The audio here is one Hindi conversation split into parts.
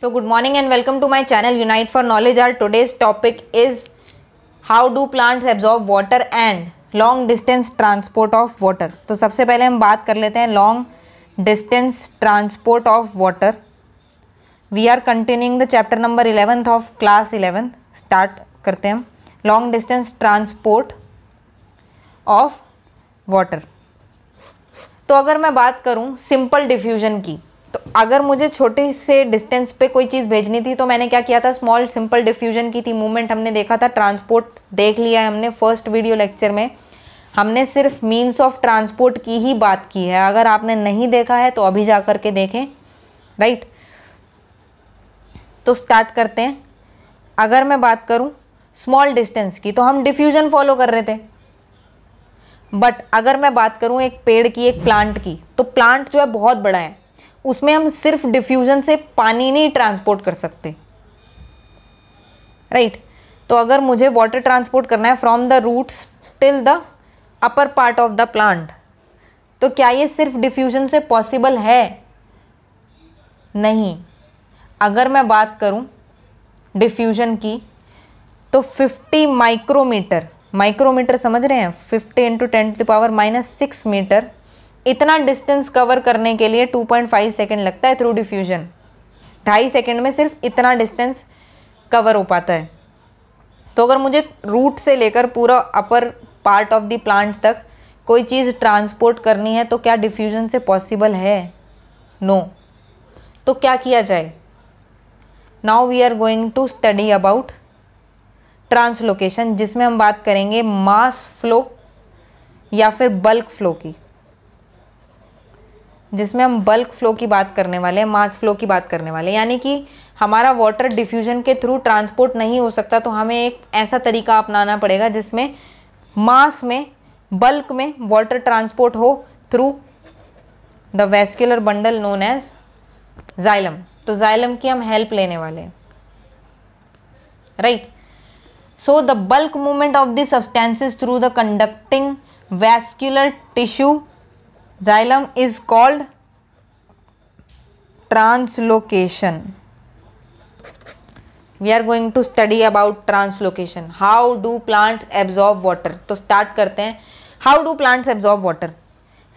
so good morning and welcome to my channel unite for knowledge our today's topic is how do plants absorb water and long distance transport of water तो सबसे पहले हम बात कर लेते हैं long distance transport of water we are continuing the chapter number 11th of class 11 start करते हैं हम long distance transport of water तो अगर मैं बात करूं simple diffusion की तो अगर मुझे छोटे से डिस्टेंस पे कोई चीज़ भेजनी थी तो मैंने क्या किया था स्मॉल सिंपल डिफ्यूजन की थी मूवमेंट हमने देखा था ट्रांसपोर्ट देख लिया है हमने फर्स्ट वीडियो लेक्चर में हमने सिर्फ मीन्स ऑफ ट्रांसपोर्ट की ही बात की है अगर आपने नहीं देखा है तो अभी जा कर के देखें राइट तो स्टार्ट करते हैं अगर मैं बात करूं स्मॉल डिस्टेंस की तो हम डिफ्यूजन फॉलो कर रहे थे बट अगर मैं बात करूं एक पेड़ की एक प्लांट की तो प्लांट जो है बहुत बड़ा है उसमें हम सिर्फ डिफ्यूज़न से पानी नहीं ट्रांसपोर्ट कर सकते राइट right? तो अगर मुझे वाटर ट्रांसपोर्ट करना है from the roots till the upper part of the plant तो क्या ये सिर्फ डिफ्यूज़न से पॉसिबल है नहीं अगर मैं बात करूं डिफ्यूज़न की तो 50 माइक्रोमीटर माइक्रोमीटर समझ रहे हैं 50 into ten to power minus six metre इतना डिस्टेंस कवर करने के लिए 2.5 सेकेंड लगता है थ्रू डिफ्यूजन ढाई सेकेंड में सिर्फ इतना डिस्टेंस कवर हो पाता है तो अगर मुझे रूट से लेकर पूरा upper part of the plant तक कोई चीज़ ट्रांसपोर्ट करनी है तो क्या डिफ्यूजन से पॉसिबल है नो no. तो क्या किया जाए now we are going to study about translocation जिसमें हम बात करेंगे मास फ्लो या फिर बल्क फ्लो की जिसमें हम बल्क फ़्लो की बात करने वाले हैं मास फ़्लो की बात करने वाले हैं यानी कि हमारा वाटर डिफ्यूजन के थ्रू ट्रांसपोर्ट नहीं हो सकता तो हमें एक ऐसा तरीका अपनाना पड़ेगा जिसमें मास में बल्क में वाटर ट्रांसपोर्ट हो through the vascular bundle known as xylem तो जाइलम की हम हेल्प लेने वाले हैं right so the bulk movement of the substances through the conducting vascular tissue xylem is called translocation we are going to study about translocation how do plants absorb water तो start करते हैं how do plants absorb water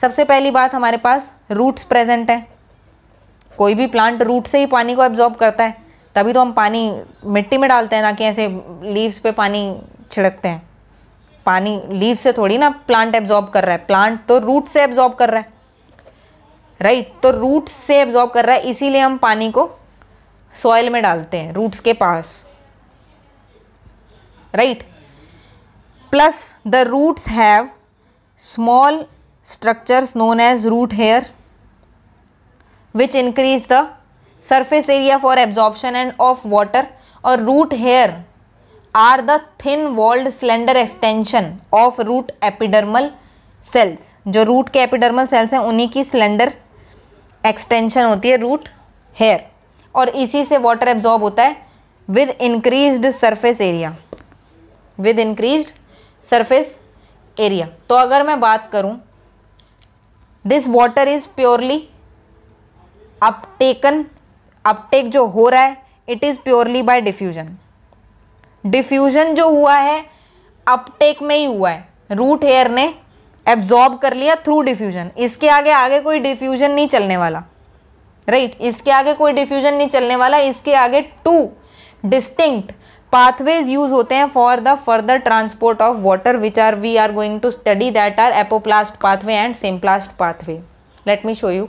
सबसे पहली बात हमारे पास roots present है कोई भी plant root से ही पानी को absorb करता है तभी तो हम पानी मिट्टी में डालते हैं ना कि ऐसे लीव्स पे पानी छिड़कते हैं पानी लीव से थोड़ी ना प्लांट एब्जॉर्ब कर रहा है प्लांट तो रूट से एब्जॉर्ब कर रहा है राइट right? तो रूट से एब्जॉर्ब कर रहा है इसीलिए हम पानी को सॉइल में डालते हैं रूट्स के पास right plus the roots have small structures known as root hair which increase the surface area for absorption and of water और root hair are the thin walled cylinder extension of root epidermal cells जो रूट के एपिडर्मल सेल्स हैं उन्हीं की सिलेंडर एक्सटेंशन होती है रूट हेयर और इसी से वाटर एब्जॉर्ब होता है with increase surface area with increase surface area तो अगर मैं बात करूं this water is purely uptaken uptake जो हो रहा है it is purely by diffusion diffusion जो हुआ है अपटेक में ही हुआ है रूट हेयर ने एब्जॉर्ब कर लिया थ्रू डिफ्यूजन इसके आगे आगे कोई डिफ्यूजन नहीं चलने वाला राइट right? इसके आगे कोई डिफ्यूजन नहीं चलने वाला इसके आगे टू डिस्टिंक्ट पाथवेज यूज होते हैं for the further transport of water which are we are going to study that are apoplast pathway and symplast pathway let me show you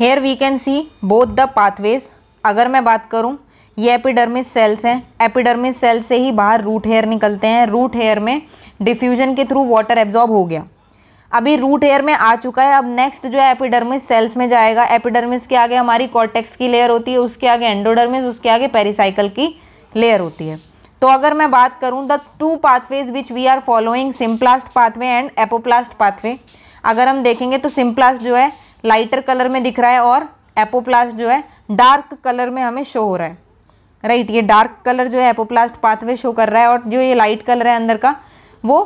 here we can see both the pathways अगर मैं बात करूँ ये एपिडर्मिस सेल्स हैं एपिडर्मिस सेल से ही बाहर रूट हेयर निकलते हैं रूट हेयर में डिफ्यूजन के थ्रू वाटर एब्जॉर्ब हो गया अभी रूट हेयर में आ चुका है अब नेक्स्ट जो है एपिडर्मिस सेल्स में जाएगा एपिडर्मिस के आगे हमारी कॉर्टेक्स की लेयर होती है उसके आगे एंडोडर्मिस उसके आगे पेरिसाइकल की लेयर होती है तो अगर मैं बात करूँ the two pathways which we are following symplast pathway and apoplast pathway अगर हम देखेंगे तो सिम्प्लास्ट जो है लाइटर कलर में दिख रहा है और एपोप्लास्ट जो है डार्क कलर में हमें शो हो रहा है राइट right, ये डार्क कलर जो है एपोप्लास्ट पाथवे शो कर रहा है और जो ये लाइट कलर है अंदर का वो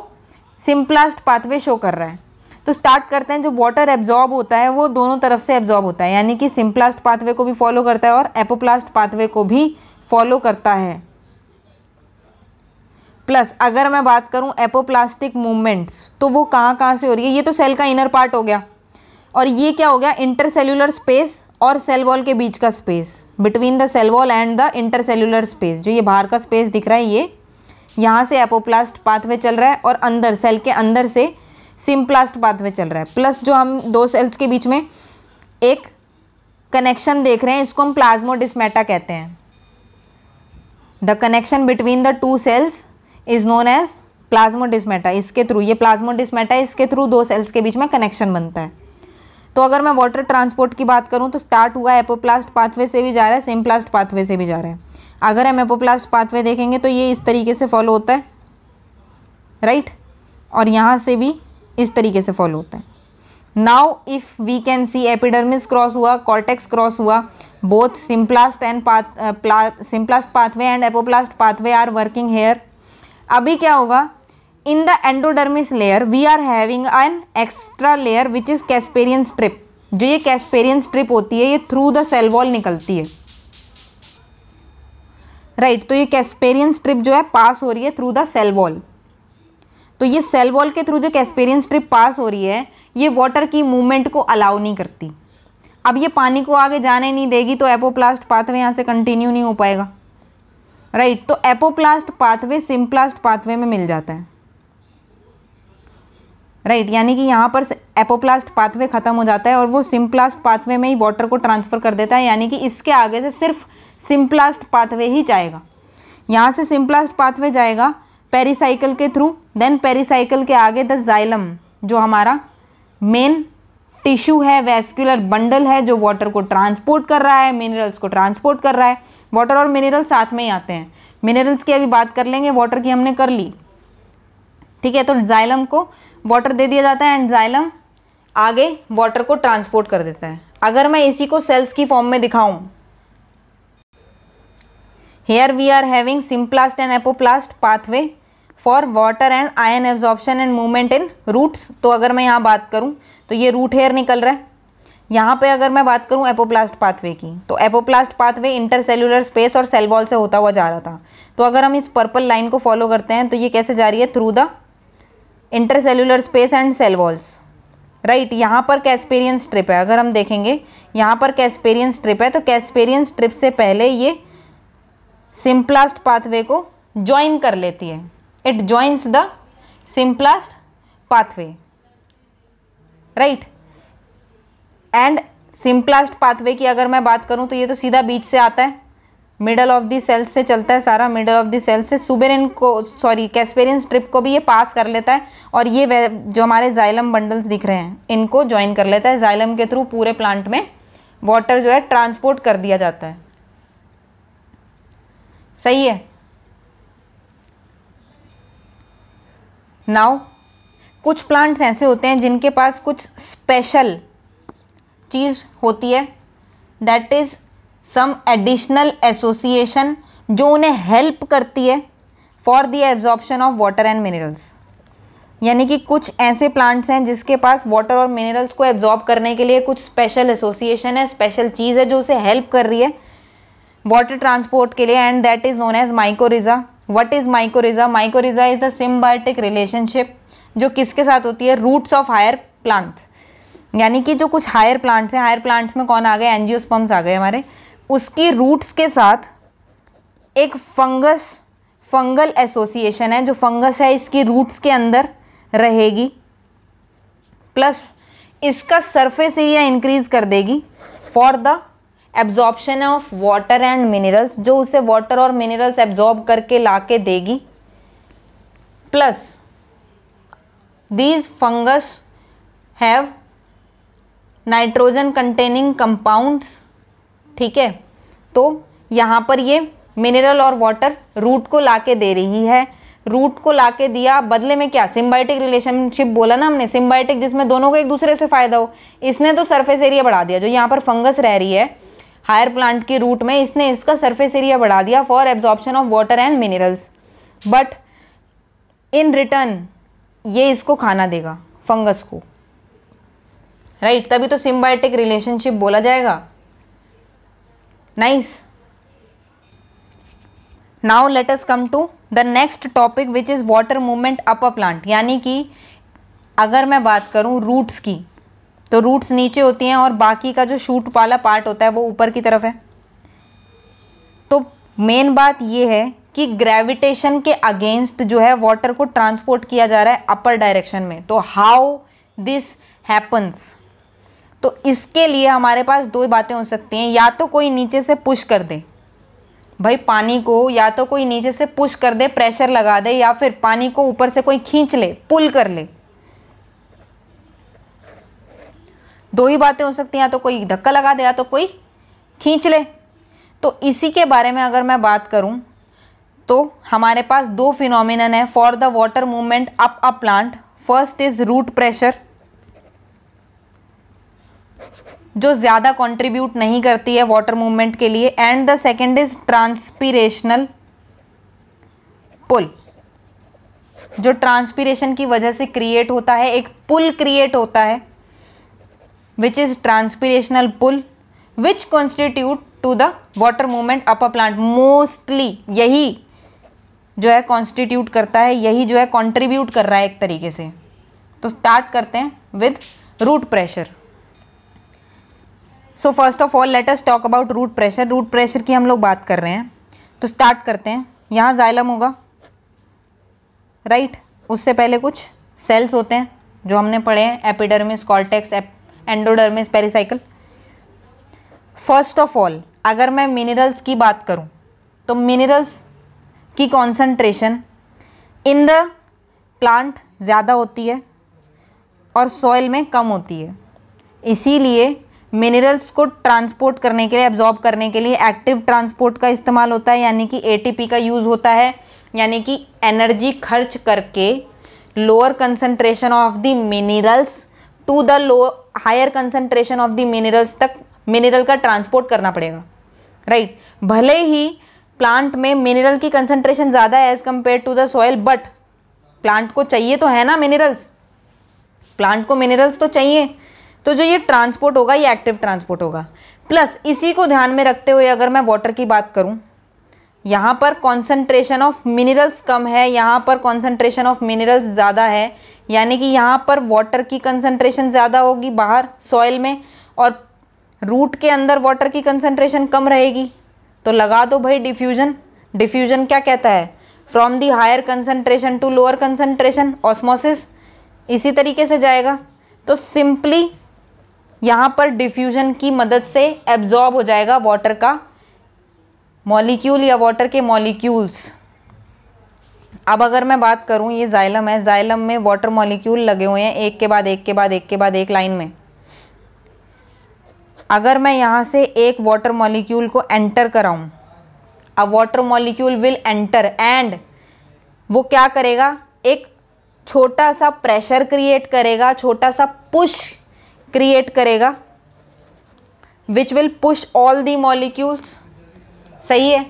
सिम्प्लास्ट पाथवे शो कर रहा है तो स्टार्ट करते हैं जो वाटर एब्जॉर्ब होता है वो दोनों तरफ से एब्जॉर्ब होता है यानी कि सिम्प्लास्ट पाथवे को भी फॉलो करता है और एपोप्लास्ट पाथवे को भी फॉलो करता है प्लस अगर मैं बात करूं एपोप्लास्टिक मूवमेंट्स तो वो कहाँ कहाँ से हो रही है ये तो सेल का इनर पार्ट हो गया और ये क्या हो गया इंटरसेल्युलर स्पेस और सेल वॉल के बीच का space between the cell wall and the cellular space जो ये बाहर का स्पेस दिख रहा है ये यहाँ से एपोप्लास्ट पाथवे चल रहा है और अंदर सेल के अंदर से सिम्प्लास्ट पाथवे चल रहा है प्लस जो हम दो सेल्स के बीच में एक कनेक्शन देख रहे हैं इसको हम प्लाज्मोडिस्मेटा कहते हैं the connection between the two cells is known as plasmodesmata इसके थ्रू ये प्लाज्मोडिस्मेटा इसके थ्रू दो सेल्स के बीच में कनेक्शन बनता है तो अगर मैं वाटर ट्रांसपोर्ट की बात करूँ तो स्टार्ट हुआ एपोप्लास्ट पाथवे से भी जा रहा है सिम्प्लास्ट पाथवे से भी जा रहा है अगर हम एपोप्लास्ट पाथवे देखेंगे तो ये इस तरीके से फॉलो होता है राइट और यहाँ से भी इस तरीके से फॉलो होता है now if we can see epidermis cross हुआ कॉर्टेक्स क्रॉस हुआ both symplast and path symplast pathway and apoplast pathway are working here अभी क्या होगा in the endodermis layer we are having an extra layer which is Casparian strip जो ये कैस्पेरियन स्ट्रिप होती है ये थ्रू द सेल वॉल निकलती है राइट right, तो ये कैस्पेरियन स्ट्रिप जो है पास हो रही है थ्रू द सेल वॉल तो ये सेल वॉल के थ्रू जो कैस्पेरियन स्ट्रिप पास हो रही है ये वाटर की मूवमेंट को अलाउ नहीं करती अब ये पानी को आगे जाने नहीं देगी तो एपोप्लास्ट पाथवे यहाँ से कंटिन्यू नहीं हो पाएगा राइट right, तो एपोप्लास्ट पाथवे सिम्प्लास्ट पाथवे में मिल जाता है राइट right, यानी कि यहाँ पर एपोप्लास्ट पाथवे ख़त्म हो जाता है और वो सिम्प्लास्ट पाथवे में ही वाटर को ट्रांसफ़र कर देता है यानी कि इसके आगे से सिर्फ सिम्प्लास्ट पाथवे ही जाएगा यहाँ से सिम्प्लास्ट पाथवे जाएगा पेरीसाइकिल के थ्रू देन पेरीसाइकिल के आगे द जाइलम जो हमारा मेन टिश्यू है वेस्कुलर बंडल है जो वाटर को ट्रांसपोर्ट कर रहा है मिनरल्स को ट्रांसपोर्ट कर रहा है वाटर और मिनरल्स साथ में ही आते हैं मिनरल्स की अभी बात कर लेंगे वाटर की हमने कर ली ठीक है तो जाइलम को वाटर दे दिया जाता है एंड जाइलम आगे वाटर को ट्रांसपोर्ट कर देता है अगर मैं इसी को सेल्स की फॉर्म में दिखाऊं here we are having symplast and apoplast pathway for water and ion absorption and movement in roots तो अगर मैं यहाँ बात करूँ तो ये रूट हेयर निकल रहा है यहाँ पे अगर मैं बात करूँ एपोप्लास्ट पाथवे की तो एपोप्लास्ट पाथवे इंटरसेल्युलर स्पेस और सेल वॉल से होता हुआ जा रहा था तो अगर हम इस पर्पल लाइन को फॉलो करते हैं तो ये कैसे जा रही है through the intercellular space and cell walls right यहाँ पर कैस्पेरियन स्ट्रिप है अगर हम देखेंगे यहाँ पर कैस्पेरियन स्ट्रिप है तो कैस्पेरियन स्ट्रिप से पहले ये सिम्प्लास्ट पाथवे को ज्वाइन कर लेती है it joins the symplast pathway right and symplast pathway की अगर मैं बात करूँ तो ये तो सीधा बीच से आता है मिडल ऑफ दी सेल्स से चलता है सारा मिडल ऑफ दी सेल्स से सुबेरिन को सॉरी कैस्पेरियन स्ट्रिप को भी ये पास कर लेता है और ये जो हमारे जाइलम बंडल्स दिख रहे हैं इनको ज्वाइन कर लेता है जाइलम के थ्रू पूरे प्लांट में वाटर जो है ट्रांसपोर्ट कर दिया जाता है सही है नाउ कुछ प्लांट्स ऐसे होते हैं जिनके पास कुछ स्पेशल चीज़ होती है that is some additional association जो उन्हें हेल्प करती है for the absorption of water and minerals यानी कि कुछ ऐसे प्लांट्स हैं जिसके पास वाटर और मिनरल्स को एब्जॉर्ब करने के लिए कुछ स्पेशल एसोसिएशन है स्पेशल चीज़ है जो उसे हेल्प कर रही है वाटर ट्रांसपोर्ट के लिए and that is known as mycorrhiza what is mycorrhiza mycorrhiza is the symbiotic relationship जो किसके साथ होती है रूट्स ऑफ हायर प्लांट्स यानी कि जो कुछ हायर प्लांट्स हैं हायर प्लांट्स में कौन आ गए एनजियोस्पम्स आ गए हमारे उसकी रूट्स के साथ एक फंगस फंगल एसोसिएशन है जो फंगस है इसकी रूट्स के अंदर रहेगी प्लस इसका सरफेस एरिया इंक्रीज कर देगी for the absorption of water and minerals जो उसे वाटर और मिनरल्स एब्जॉर्ब करके ला के देगी plus these fungus have nitrogen containing compounds ठीक है तो यहाँ पर ये मिनरल और वाटर रूट को ला के दे रही है रूट को ला के दिया बदले में क्या सिम्बायोटिक रिलेशनशिप बोला ना हमने सिम्बायोटिक जिसमें दोनों को एक दूसरे से फ़ायदा हो इसने तो सरफेस एरिया बढ़ा दिया जो यहाँ पर फंगस रह रही है हायर प्लांट की रूट में इसने इसका सरफेस एरिया बढ़ा दिया for absorption of water and minerals but in return ये इसको खाना देगा फंगस को राइट right, तभी तो सिम्बायोटिक रिलेशनशिप बोला जाएगा nice now let us come to the next topic which is water movement up a plant यानी कि अगर मैं बात करूं रूट्स की तो रूट्स नीचे होती हैं और बाकी का जो शूट वाला पार्ट होता है वो ऊपर की तरफ है तो मेन बात ये है कि ग्रेविटेशन के अगेंस्ट जो है वाटर को ट्रांसपोर्ट किया जा रहा है अपर डायरेक्शन में तो हाउ दिस हैपन्स तो इसके लिए हमारे पास दो बातें हो सकती हैं या तो कोई नीचे से पुश कर दे भाई पानी को या तो कोई नीचे से पुश कर दे प्रेशर लगा दे या फिर पानी को ऊपर से कोई खींच ले पुल कर ले दो ही बातें हो सकती हैं या तो कोई धक्का लगा दे या तो कोई खींच ले तो इसी के बारे में अगर मैं बात करूं तो हमारे पास दो फिनोमिनन है for the water movement up a plant first is root pressure जो ज़्यादा कंट्रीब्यूट नहीं करती है वाटर मूवमेंट के लिए and the second is transpirational pull जो ट्रांसपीरेशन की वजह से क्रिएट होता है एक पुल क्रिएट होता है which is transpirational pull which constitute to the water movement upper plant mostly यही जो है कॉन्स्टिट्यूट करता है यही जो है कॉन्ट्रीब्यूट कर रहा है एक तरीके से तो स्टार्ट करते हैं with root pressure so first of all let us talk about root pressure root pressure की हम लोग बात कर रहे हैं तो स्टार्ट करते हैं यहाँ जाइलम होगा राइट right? उससे पहले कुछ सेल्स होते हैं जो हमने पढ़े हैं epidermis cortex endodermis pericycle first of all अगर मैं मिनरल्स की बात करूं तो मिनरल्स की कॉन्सनट्रेशन इन द प्लांट ज़्यादा होती है और सॉइल में कम होती है इसीलिए मिनरल्स को ट्रांसपोर्ट करने के लिए एब्जॉर्ब करने के लिए एक्टिव ट्रांसपोर्ट का इस्तेमाल होता है यानी कि एटीपी का यूज़ होता है यानी कि एनर्जी खर्च करके lower concentration of the minerals to the low higher concentration of the minerals तक मिनरल का ट्रांसपोर्ट करना पड़ेगा राइट right? भले ही प्लांट में मिनरल की कंसनट्रेशन ज़्यादा है as compare to the soil but plant को चाहिए तो है ना मिनरल्स प्लांट को मिनरल्स तो चाहिए तो जो ये ट्रांसपोर्ट होगा ये एक्टिव ट्रांसपोर्ट होगा प्लस इसी को ध्यान में रखते हुए अगर मैं वाटर की बात करूँ यहाँ पर कॉन्सेंट्रेशन ऑफ मिनरल्स कम है यहाँ पर कॉन्सेंट्रेशन ऑफ मिनरल्स ज़्यादा है यानी कि यहाँ पर वाटर की कंसनट्रेशन ज़्यादा होगी बाहर सॉइल में और रूट के अंदर वाटर की कंसनट्रेशन कम रहेगी तो लगा दो भाई डिफ्यूजन डिफ्यूजन क्या कहता है from the higher concentration to lower concentration osmosis इसी तरीके से जाएगा तो सिंपली यहाँ पर डिफ्यूजन की मदद से एब्जॉर्ब हो जाएगा वाटर का मॉलिक्यूल या वाटर के मॉलिक्यूल्स अब अगर मैं बात करूँ ये जाइलम है जाइलम में वाटर मॉलिक्यूल लगे हुए हैं एक के बाद एक के बाद एक के बाद एक लाइन में अगर मैं यहाँ से एक वाटर मॉलिक्यूल को एंटर कराऊँ a water molecule will enter and वो क्या करेगा एक छोटा सा प्रेशर क्रिएट करेगा छोटा सा पुश क्रिएट करेगा which will push all the molecules सही है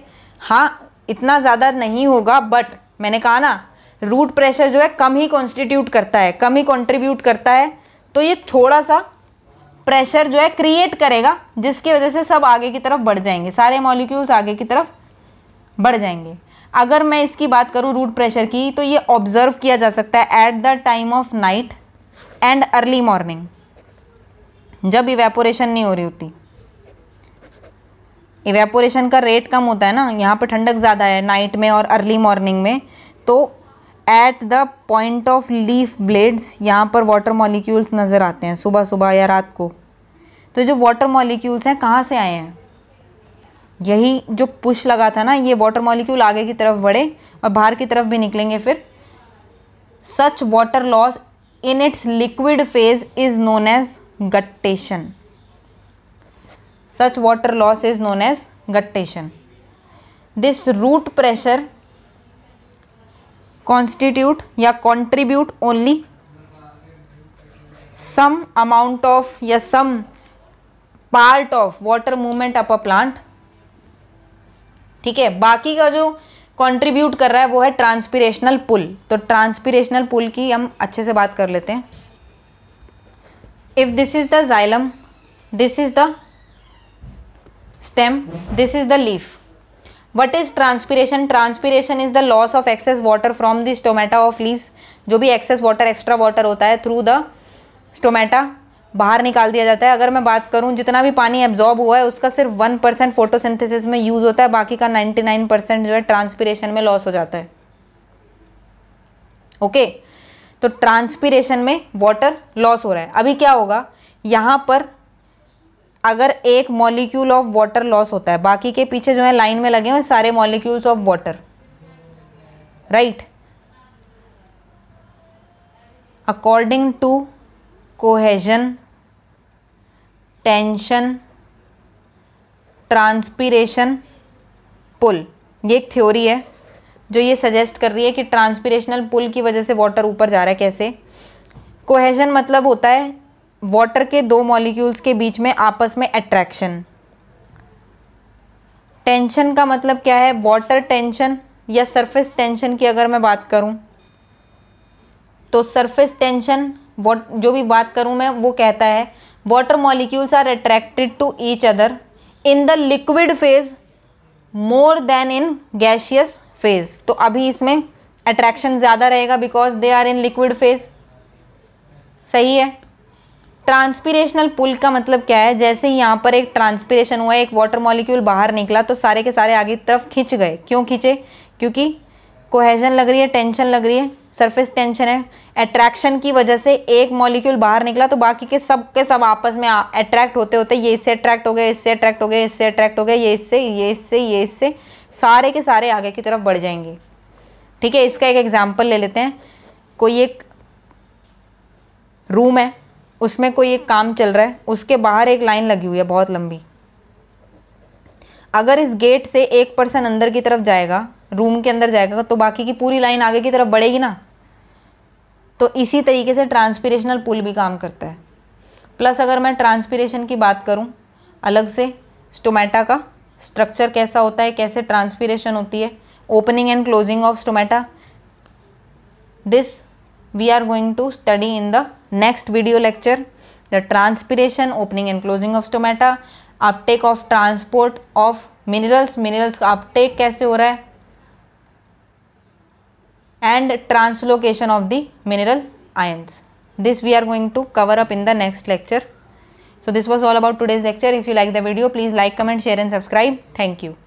हाँ इतना ज़्यादा नहीं होगा बट मैंने कहा ना रूट प्रेशर जो है कम ही कॉन्स्टिट्यूट करता है कम ही कॉन्ट्रीब्यूट करता है तो ये थोड़ा सा प्रेशर जो है क्रिएट करेगा जिसकी वजह से सब आगे की तरफ बढ़ जाएंगे सारे मॉलिक्यूल्स आगे की तरफ बढ़ जाएंगे अगर मैं इसकी बात करूँ रूट प्रेशर की तो ये ऑब्जर्व किया जा सकता है at the time of night and early morning जब इवेपोरेशन नहीं हो रही होती इवेपोरेशन का रेट कम होता है ना यहाँ पर ठंडक ज़्यादा है नाइट में और अर्ली मॉर्निंग में तो at the point of leaf blades यहाँ पर वाटर मॉलिक्यूल्स नज़र आते हैं सुबह सुबह या रात को तो जो वाटर मॉलिक्यूल्स हैं कहाँ से आए हैं यही जो पुश लगा था ना ये वाटर मॉलिक्यूल आगे की तरफ बढ़े और बाहर की तरफ भी निकलेंगे फिर such water loss in its liquid phase is known as guttation such water loss is known as guttation this root pressure constitute या contribute only some amount of या some part of water movement up a plant ठीक है बाकी का जो कंट्रीब्यूट कर रहा है वो है ट्रांसपीरेशनल पुल तो ट्रांसपीरेशनल पुल की हम अच्छे से बात कर लेते हैं if this is the xylem this is the stem this is the leaf what is transpiration transpiration is the loss of excess water from the stomata of leaves जो भी excess water extra water होता है through the stomata बाहर निकाल दिया जाता है अगर मैं बात करूँ जितना भी पानी एब्जॉर्ब हुआ है उसका सिर्फ वन परसेंट फोटोसिंथेसिस में यूज़ होता है बाकी का नाइन्टी नाइन परसेंट जो है ट्रांसपीरेशन में लॉस हो जाता है ओके okay? तो ट्रांसपीरेशन में वाटर लॉस हो रहा है अभी क्या होगा यहाँ पर अगर एक मॉलिक्यूल ऑफ वाटर लॉस होता है बाकी के पीछे जो है लाइन में लगे हुए सारे molecules of water right according to cohesion tension transpiration pull ये एक थ्योरी है जो ये सजेस्ट कर रही है कि ट्रांसपीरेशनल पुल की वजह से वाटर ऊपर जा रहा है कैसे कोहेजन मतलब होता है वाटर के दो मॉलिक्यूल्स के बीच में आपस में अट्रैक्शन टेंशन का मतलब क्या है वाटर टेंशन या सरफेस टेंशन की अगर मैं बात करूं तो सरफेस टेंशन वॉट जो भी बात करूं मैं वो कहता है water molecules are attracted to each other in the liquid phase more than in gaseous phase तो अभी इसमें अट्रैक्शन ज़्यादा रहेगा because they are in liquid phase सही है ट्रांसपीरेशनल पुल का मतलब क्या है जैसे ही यहाँ पर एक ट्रांसपीरेशन हुआ एक वाटर मॉलिक्यूल बाहर निकला तो सारे के सारे आगे तरफ खींच गए क्यों खींचे क्योंकि कोहेजन लग रही है टेंशन लग रही है सरफेस टेंशन है अट्रैक्शन की वजह से एक मॉलिक्यूल बाहर निकला तो बाकी के सब के सब आपस में अट्रैक्ट होते होते ये इससे अट्रैक्ट हो गए इससे अट्रैक्ट हो गए इससे अट्रैक्ट हो गए ये इससे ये इससे ये इससे सारे के सारे आगे की तरफ बढ़ जाएंगे ठीक है इसका एक एग्ज़ाम्पल ले लेते हैं कोई एक रूम है उसमें कोई एक काम चल रहा है उसके बाहर एक लाइन लगी हुई है बहुत लंबी अगर इस गेट से एक पर्सन अंदर की तरफ जाएगा रूम के अंदर जाएगा तो बाकी की पूरी लाइन आगे की तरफ बढ़ेगी ना तो इसी तरीके से ट्रांसपीरेशनल पुल भी काम करता है प्लस अगर मैं ट्रांसपीरेशन की बात करूं अलग से स्टोमेटा का स्ट्रक्चर कैसा होता है कैसे ट्रांसपीरेशन होती है opening and closing of stomata this we are going to study in the next video lecture the transpiration opening and closing of stomata uptake of transport of minerals minerals का अपटेक कैसे हो रहा है and translocation of the mineral ions this we are going to cover up in the next lecture So this was all about today's lecture. If you like the video, please like, comment, share and subscribe. Thank you.